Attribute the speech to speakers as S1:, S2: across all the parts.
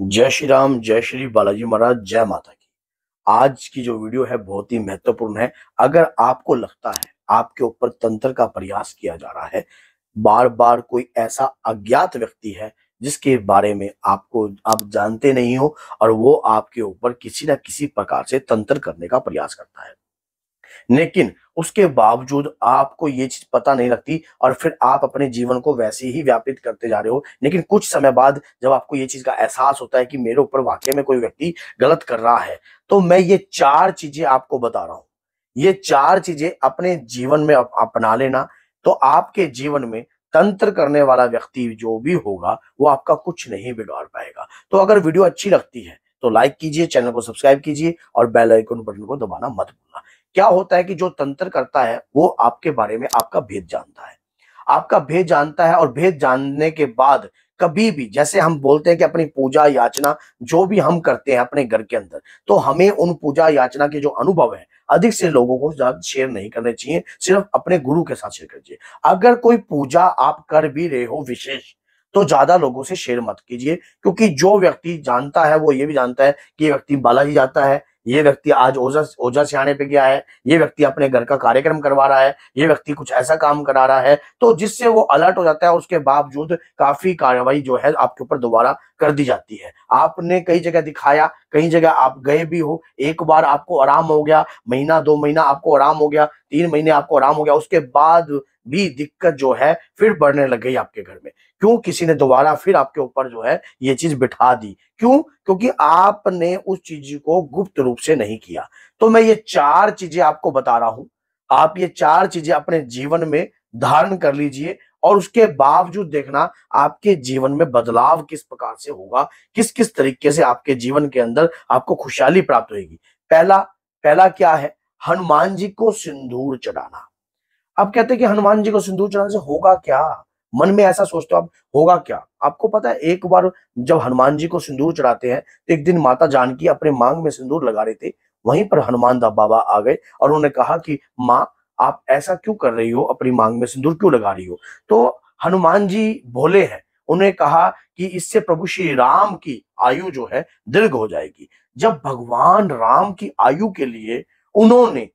S1: जय श्री राम जय श्री बालाजी महाराज जय माता की आज की जो वीडियो है बहुत ही महत्वपूर्ण है अगर आपको लगता है आपके ऊपर तंत्र का प्रयास किया जा रहा है बार बार कोई ऐसा अज्ञात व्यक्ति है जिसके बारे में आपको आप जानते नहीं हो और वो आपके ऊपर किसी ना किसी प्रकार से तंत्र करने का प्रयास करता है लेकिन उसके बावजूद आपको ये चीज पता नहीं लगती और फिर आप अपने जीवन को वैसे ही व्यापित करते जा रहे हो लेकिन कुछ समय बाद जब आपको ये चीज का एहसास होता है कि मेरे ऊपर वाकई में कोई व्यक्ति गलत कर रहा है तो मैं ये चार चीजें आपको बता रहा हूं ये चार चीजें अपने जीवन में अपना लेना तो आपके जीवन में तंत्र करने वाला व्यक्ति जो भी होगा वो आपका कुछ नहीं बिगाड़ पाएगा तो अगर वीडियो अच्छी लगती है तो लाइक कीजिए चैनल को सब्सक्राइब कीजिए और बेल आइकन बटन को दबाना मत भूलना क्या होता है कि जो तंत्र करता है वो आपके बारे में आपका भेद जानता है आपका भेद जानता है और भेद जानने के बाद कभी भी जैसे हम बोलते हैं कि अपनी पूजा याचना जो भी हम करते हैं अपने घर के अंदर तो हमें उन पूजा याचना के जो अनुभव है अधिक से लोगों को ज्यादा शेयर नहीं करने चाहिए सिर्फ अपने गुरु के साथ शेयर चाहिए अगर कोई पूजा आप कर भी रहे हो विशेष तो ज्यादा लोगों से शेयर मत कीजिए क्योंकि जो व्यक्ति जानता है वो ये भी जानता है कि ये व्यक्ति बालाजी जाता है ये व्यक्ति आज ओझा ओझा सियाने पे गया है ये व्यक्ति अपने घर का कार्यक्रम करवा रहा है ये व्यक्ति कुछ ऐसा काम करा रहा है तो जिससे वो अलर्ट हो जाता है उसके बावजूद काफी कार्रवाई जो है आपके ऊपर दोबारा कर दी जाती है आपने कई जगह दिखाया कई जगह आप गए भी हो एक बार आपको आराम हो गया महीना दो महीना आपको आराम हो गया तीन महीने आपको आराम हो गया उसके बाद भी दिक्कत जो है फिर बढ़ने लग गई आपके घर में क्यों किसी ने दोबारा फिर आपके ऊपर जो है ये चीज बिठा दी क्यों क्योंकि आपने उस चीज को गुप्त रूप से नहीं किया तो मैं ये चार चीजें आपको बता रहा हूं आप ये चार चीजें अपने जीवन में धारण कर लीजिए और उसके बावजूद देखना आपके जीवन में बदलाव किस प्रकार से होगा किस किस तरीके से आपके जीवन के अंदर आपको खुशहाली प्राप्त होगी पहला पहला क्या है हनुमान जी को सिंदूर चढ़ाना आप कहते हैं कि हनुमान जी को सिंदूर चढ़ाने से होगा क्या मन में ऐसा सोचते हो आप होगा क्या आपको पता है एक बार जब हनुमान जी को सिंदूर चढ़ाते हैं तो एक दिन माता जानकी अपने मांग में सिंदूर लगा रहे थे वहीं पर हनुमान दा बाबा आ गए और उन्होंने कहा कि माँ आप ऐसा क्यों कर रही हो अपनी मांग में सिंदूर क्यों लगा रही हो तो हनुमान जी भोले हैं उन्हें कहा कि इससे प्रभु श्री राम की आयु जो है दीर्घ हो जाएगी जब भगवान राम की आयु के लिए उन्होंने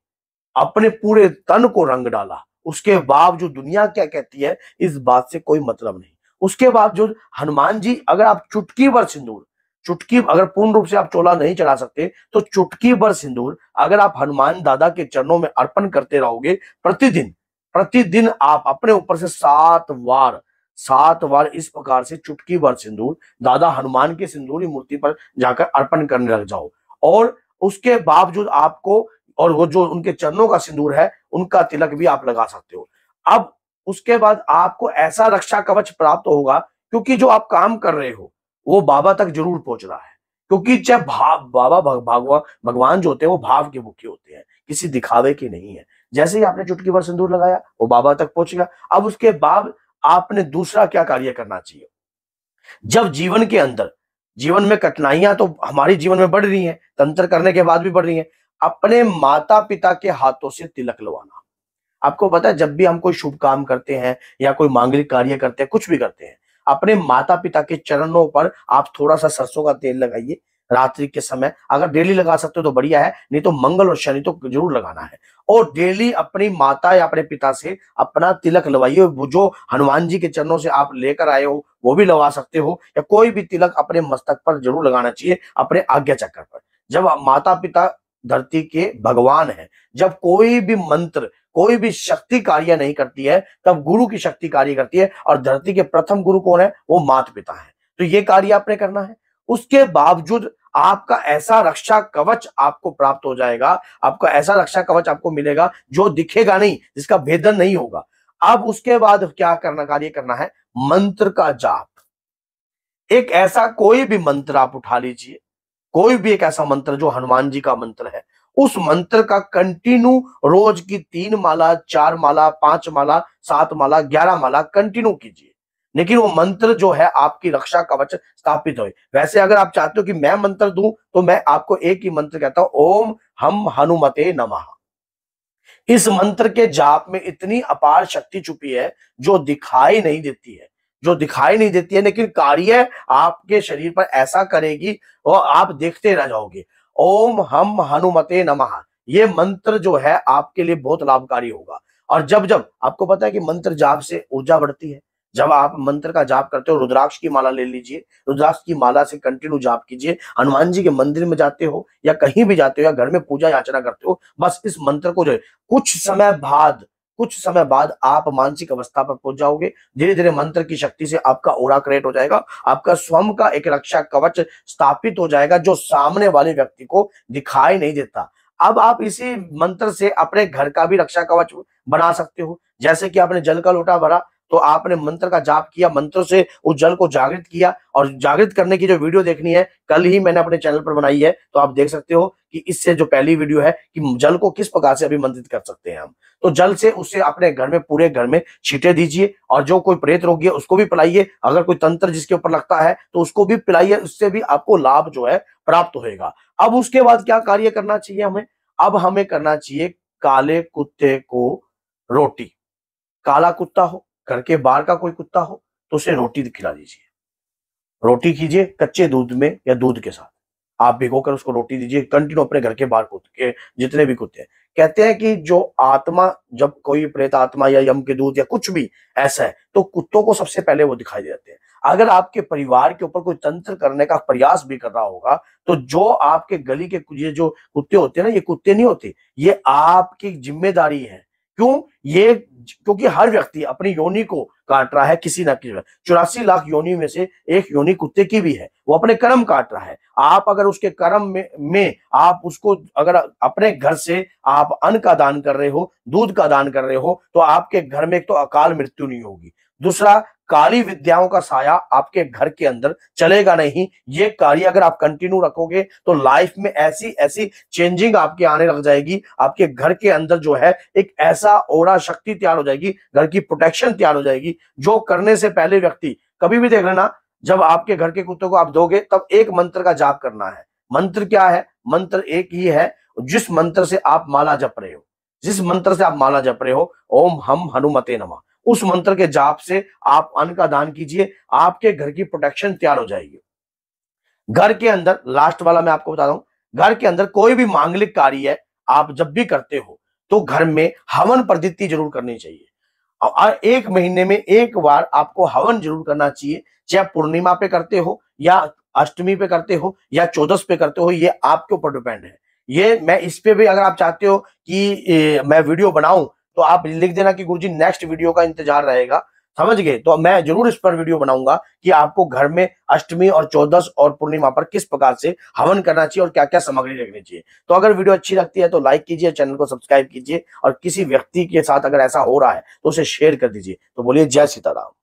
S1: अपने पूरे तन को रंग डाला उसके बावजूद दुनिया क्या कहती है इस बात से कोई मतलब नहीं उसके बावजूद हनुमान जी अगर आप चुटकी भर सिंदूर चुटकी अगर पूर्ण रूप से आप चोला नहीं चढ़ा सकते तो चुटकी भर सिंदूर अगर आप हनुमान दादा के चरणों में अर्पण करते रहोगे प्रतिदिन प्रतिदिन आप अपने ऊपर से सात बार सात बार इस प्रकार से चुटकी भर सिंदूर दादा हनुमान की सिंदूरी मूर्ति पर जाकर अर्पण करने लग जाओ और उसके बावजूद आपको और वो जो उनके चरणों का सिंदूर है उनका तिलक भी आप लगा सकते हो अब उसके बाद आपको ऐसा रक्षा कवच प्राप्त होगा क्योंकि जो आप काम कर रहे हो वो बाबा तक जरूर पहुंच रहा है क्योंकि जब भाव बाबा भगवान भगवान जो होते हैं वो भाव के मुख्य होते हैं किसी दिखावे के नहीं है जैसे ही आपने चुटकी भर सिंदूर लगाया वो बाबा तक पहुंच गया अब उसके बाद आपने दूसरा क्या कार्य करना चाहिए जब जीवन के अंदर जीवन में कठिनाइयां तो हमारे जीवन में बढ़ रही हैं तंत्र करने के बाद भी बढ़ रही हैं अपने माता पिता के हाथों से तिलक लवाना आपको पता है जब भी हम कोई शुभ काम करते हैं या कोई मांगलिक कार्य करते हैं कुछ भी करते हैं अपने माता पिता के चरणों पर आप थोड़ा सा सरसों का तेल लगाइए रात्रि के समय अगर डेली लगा सकते हो तो बढ़िया है नहीं तो मंगल और शनि तो जरूर लगाना है और डेली अपनी माता या अपने पिता से अपना तिलक लवाइए जो हनुमान जी के चरणों से आप लेकर आए हो वो भी लगा सकते हो या कोई भी तिलक अपने मस्तक पर जरूर लगाना चाहिए अपने आज्ञा चक्कर पर जब माता पिता धरती के भगवान है जब कोई भी मंत्र कोई भी शक्ति कार्य नहीं करती है तब गुरु की शक्ति कार्य करती है और धरती के प्रथम गुरु कौन है वो मात पिता है तो ये कार्य आपने करना है उसके बावजूद आपका ऐसा रक्षा कवच आपको प्राप्त हो जाएगा आपका ऐसा रक्षा कवच आपको मिलेगा जो दिखेगा नहीं जिसका भेदन नहीं होगा अब उसके बाद क्या करना कार्य करना है मंत्र का जाप एक ऐसा कोई भी मंत्र आप उठा लीजिए कोई भी एक ऐसा मंत्र जो हनुमान जी का मंत्र है उस मंत्र का कंटिन्यू रोज की तीन माला चार माला पांच माला सात माला ग्यारह माला कंटिन्यू कीजिए लेकिन वो मंत्र जो है आपकी रक्षा कवच स्थापित हो वैसे अगर आप चाहते हो कि मैं मंत्र दूं तो मैं आपको एक ही मंत्र कहता हूं ओम हम हनुमते नमः इस मंत्र के जाप में इतनी अपार शक्ति छुपी है जो दिखाई नहीं देती है जो दिखाई नहीं देती है लेकिन कार्य आपके शरीर पर ऐसा करेगी और आप देखते रह जाओगे ओम हम हनुमते नमः ये मंत्र जो है आपके लिए बहुत लाभकारी होगा और जब जब आपको पता है कि मंत्र जाप से ऊर्जा बढ़ती है जब आप मंत्र का जाप करते हो रुद्राक्ष की माला ले लीजिए रुद्राक्ष की माला से कंटिन्यू जाप कीजिए हनुमान जी के मंदिर में जाते हो या कहीं भी जाते हो या घर में पूजा याचना करते हो बस इस मंत्र को जो है कुछ समय बाद कुछ समय बाद आप मानसिक अवस्था पर पहुंच जाओगे धीरे धीरे मंत्र की शक्ति से आपका ओरा क्रिएट हो जाएगा आपका स्वयं का एक रक्षा कवच स्थापित हो जाएगा जो सामने वाले व्यक्ति को दिखाई नहीं देता अब आप इसी मंत्र से अपने घर का भी रक्षा कवच बना सकते हो जैसे कि आपने जल का लोटा भरा तो आपने मंत्र का जाप किया मंत्र से उस जल को जागृत किया और जागृत करने की जो वीडियो देखनी है कल ही मैंने अपने चैनल पर बनाई है तो आप देख सकते हो कि इससे जो पहली वीडियो है कि जल को किस प्रकार से अभिमंत्रित कर सकते हैं हम तो जल से उसे अपने घर में पूरे घर में छीटे दीजिए और जो कोई प्रेत रोगी है उसको भी पिलाइए अगर कोई तंत्र जिसके ऊपर लगता है तो उसको भी पिलाइए उससे भी आपको लाभ जो है प्राप्त होगा अब उसके बाद क्या कार्य करना चाहिए हमें अब हमें करना चाहिए काले कुत्ते को रोटी काला कुत्ता हो घर के बाहर का कोई कुत्ता हो तो उसे रोटी खिला दीजिए रोटी कीजिए कच्चे दूध में या दूध के साथ आप भिगोकर उसको रोटी दीजिए कंटिन्यू अपने घर के बाहर कुत्ते के जितने भी कुत्ते हैं कहते हैं कि जो आत्मा जब कोई प्रेत आत्मा या यम के दूध या कुछ भी ऐसा है तो कुत्तों को सबसे पहले वो दिखाई देते हैं अगर आपके परिवार के ऊपर कोई तंत्र करने का प्रयास भी कर रहा होगा तो जो आपके गली के ये जो कुत्ते होते हैं ना ये कुत्ते नहीं होते ये आपकी जिम्मेदारी है क्यों ये क्योंकि हर व्यक्ति अपनी योनि को काट रहा है किसी ना किसी चौरासी हम्म। लाख योनि में से एक योनि कुत्ते की भी है वो अपने कर्म काट रहा है आप अगर उसके कर्म में में आप उसको अगर अपने घर से आप अन्न का दान कर रहे हो दूध का दान कर रहे हो तो आपके घर में एक तो अकाल मृत्यु नहीं होगी दूसरा काली विद्याओं का साया आपके घर के अंदर चलेगा नहीं ये कार्य अगर आप कंटिन्यू रखोगे तो लाइफ में ऐसी ऐसी चेंजिंग आपके आने लग जाएगी आपके घर के अंदर जो है एक ऐसा ओरा शक्ति तैयार हो जाएगी घर की प्रोटेक्शन तैयार हो जाएगी जो करने से पहले व्यक्ति कभी भी देख लेना जब आपके घर के कुत्ते को आप दोगे तब एक मंत्र का जाप करना है मंत्र क्या है मंत्र एक ही है जिस मंत्र से आप माला जप रहे हो जिस मंत्र से आप माला जप रहे हो ओम हम हनुमते नमा उस मंत्र के जाप से आप अन्न का दान कीजिए आपके घर की प्रोटेक्शन तैयार हो जाएगी घर के अंदर लास्ट वाला मैं आपको बता रहा हूं घर के अंदर कोई भी मांगलिक कार्य आप जब भी करते हो तो घर में हवन प्रदिति जरूर करनी चाहिए और एक महीने में एक बार आपको हवन जरूर करना चाहिए चाहे पूर्णिमा पे करते हो या अष्टमी पे करते हो या चौदस पे करते हो ये आपके ऊपर डिपेंड है ये मैं इस पे भी अगर आप चाहते हो कि मैं वीडियो बनाऊं तो आप लिख देना कि गुरुजी नेक्स्ट वीडियो का इंतजार रहेगा समझ गए तो मैं जरूर इस पर वीडियो बनाऊंगा कि आपको घर में अष्टमी और चौदस और पूर्णिमा पर किस प्रकार से हवन करना चाहिए और क्या क्या सामग्री रखनी चाहिए तो अगर वीडियो अच्छी लगती है तो लाइक कीजिए चैनल को सब्सक्राइब कीजिए और किसी व्यक्ति के साथ अगर ऐसा हो रहा है तो उसे शेयर कर दीजिए तो बोलिए जय सीताराम